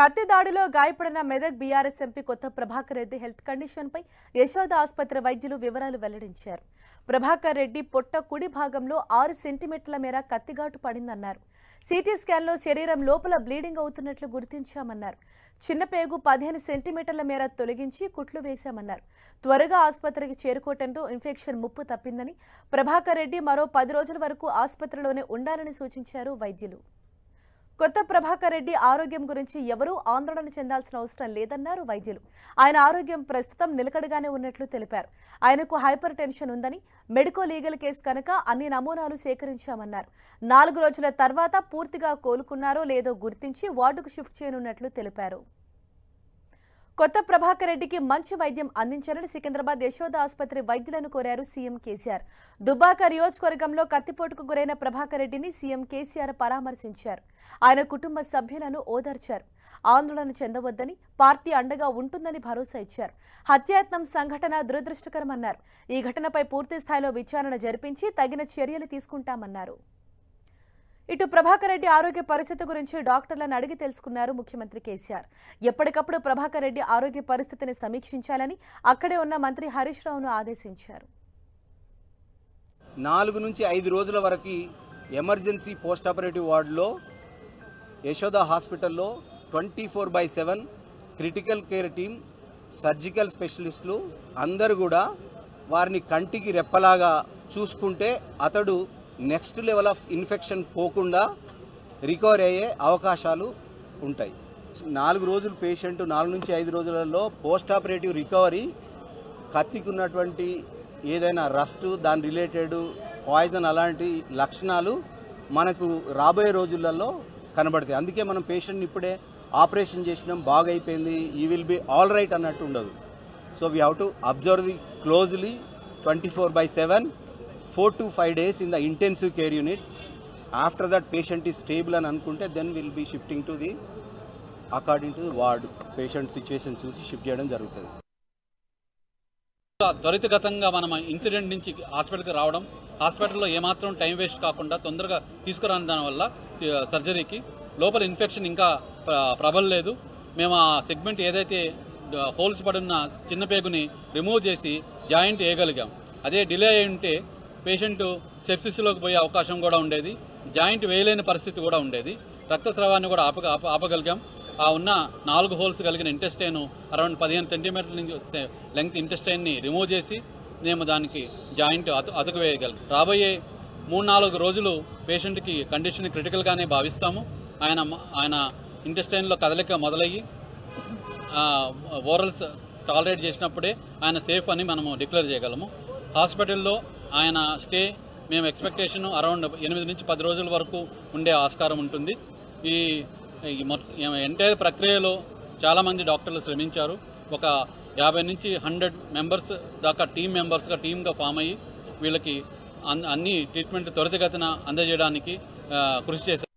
కత్తి దాడిలో గాయపడిన Medak BRS MP Kotha Prabhakar Reddy health కండిషన్పై యశోద ఆసుపత్రి వైద్యులు వివరాలు వెల్లడించారు ప్రభాకర్ రెడ్డి పొట్ట కుడి భాగంలో ఆరు సెంటీమీటర్ల మేర కత్తిఘాటు పడిందన్నారు సిటీ స్కాన్లో శరీరం లోపల బ్లీడింగ్ అవుతున్నట్లు గుర్తించామన్నారు చిన్న పేగు పదిహేను సెంటీమీటర్ల మేర తొలగించి కుట్లు వేశామన్నారు త్వరగా ఆసుపత్రికి చేరుకోవటంతో ఇన్ఫెక్షన్ ముప్పు తప్పిందని ప్రభాకర్ రెడ్డి మరో పది రోజుల వరకు ఆసుపత్రిలోనే ఉండాలని సూచించారు వైద్యులు కొత్త ప్రభాకర్ రెడ్డి ఆరోగ్యం గురించి ఎవరూ ఆందోళన చెందాల్సిన అవసరం లేదన్నారు వైద్యులు ఆయన ఆరోగ్యం ప్రస్తుతం నిలకడగానే ఉన్నట్లు తెలిపారు ఆయనకు హైపర్ టెన్షన్ ఉందని మెడికో లీగల్ కేసు కనుక అన్ని నమూనాలు సేకరించామన్నారు నాలుగు రోజుల తర్వాత పూర్తిగా కోలుకున్నారో లేదో గుర్తించి వార్డుకు షిఫ్ట్ చేయనున్నట్లు తెలిపారు కొత్త ప్రభాకర్ రెడ్డికి మంచి వైద్యం అందించాలని సికింద్రాబాద్ యశోద ఆసుపత్రి వైద్యులను కోరారు సీఎం కేసీఆర్ దుబ్బాక నియోజకవర్గంలో కత్తిపోటుకు గురైన ప్రభాకర్ రెడ్డిని సీఎం కేసీఆర్ పరామర్శించారు ఆయన కుటుంబ సభ్యులను ఓదార్చారు ఆందోళన చెందవద్దని పార్టీ అండగా ఉంటుందని భరోసా ఇచ్చారు హత్యాయత్నం సంఘటన దురదృష్టకరమన్నారు ఈ ఘటనపై పూర్తి స్థాయిలో విచారణ జరిపించి తగిన చర్యలు తీసుకుంటామన్నారు ఇటు ప్రభాకర్ రెడ్డి ఆరోగ్య పరిస్థితి గురించి డాక్టర్లను అడిగి తెలుసుకున్నారు ముఖ్యమంత్రి కేసీఆర్ ఎప్పటికప్పుడు ప్రభాకర్ రెడ్డి ఆరోగ్య పరిస్థితిని సమీక్షించాలని అక్కడే ఉన్న మంత్రి హరీష్ రావును ఆదేశించారు నాలుగు నుంచి ఐదు రోజుల వరకు ఎమర్జెన్సీ పోస్ట్ ఆపరేటివ్ వార్డులో యశోద హాస్పిటల్లో twenty four by seven critical care team surgical స్పెషలిస్టులు అందరూ కూడా వారిని కంటికి రెప్పలాగా చూసుకుంటే అతడు నెక్స్ట్ లెవెల్ ఆఫ్ ఇన్ఫెక్షన్ పోకుండా రికవరీ అయ్యే అవకాశాలు ఉంటాయి నాలుగు రోజులు పేషెంట్ నాలుగు నుంచి ఐదు రోజులలో పోస్ట్ ఆపరేటివ్ రికవరీ కత్తికున్నటువంటి ఏదైనా రస్ట్ దాని రిలేటెడ్ పాయిజన్ అలాంటి లక్షణాలు మనకు రాబోయే రోజులలో కనబడతాయి అందుకే మనం పేషెంట్ని ఇప్పుడే ఆపరేషన్ చేసినాం బాగైపోయింది ఈ విల్ బి ఆల్ రైట్ అన్నట్టు ఉండదు so we have to observe closely twenty four by seven four to five days in the intensive care unit after that patient is stable అని అనుకుంటే then will be shifting to the according to the ward patient situation చూసి shift చేయడం జరుగుతుంది త్వరితగతంగా మనం incident నుంచి హాస్పిటల్కి రావడం హాస్పిటల్లో ఏమాత్రం టైం వేస్ట్ కాకుండా తొందరగా తీసుకురాని దానివల్ల సర్జరీకి లోపల ఇన్ఫెక్షన్ ఇంకా ప్రబలలేదు మేము ఆ సెగ్మెంట్ ఏదైతే హోల్స్ పడున్న చిన్న పేగుని రిమూవ్ చేసి జాయింట్ వేయగలిగాం అదే డిలే అయి ఉంటే పేషెంట్ సెప్సిస్లోకి పోయే అవకాశం కూడా ఉండేది జాయింట్ వేయలేని పరిస్థితి కూడా ఉండేది రక్తస్రావాన్ని కూడా ఆప ఆపగలిగాం ఆ ఉన్న నాలుగు హోల్స్ కలిగిన ఇంటెస్టైన్ అరౌండ్ పదిహేను సెంటీమీటర్ల నుంచి లెంగ్త్ ఇంటెస్టైన్ని రిమూవ్ చేసి మేము దానికి జాయింట్ అతు అతుకు వేయగలం రాబోయే మూడు నాలుగు రోజులు పేషెంట్కి కండిషన్ క్రిటికల్గానే భావిస్తాము ఆయన ఆయన ఇంటెస్టైన్లో కదలిక మొదలయ్యి ఓరల్స్ టాలరేట్ చేసినప్పుడే ఆయన సేఫ్ అని మనము డిక్లేర్ చేయగలము హాస్పిటల్లో ఆయన స్టే మేము ఎక్స్పెక్టేషన్ అరౌండ్ ఎనిమిది నుంచి పది రోజుల వరకు ఉండే ఆస్కారం ఉంటుంది ఈ ఎంటైర్ ప్రక్రియలో చాలామంది డాక్టర్లు శ్రమించారు ఒక యాభై నుంచి హండ్రెడ్ మెంబర్స్ దాకా టీం మెంబర్స్గా టీమ్గా ఫామ్ అయ్యి వీళ్ళకి అన్ని ట్రీట్మెంట్ త్వరితగతిన అందజేయడానికి కృషి చేశారు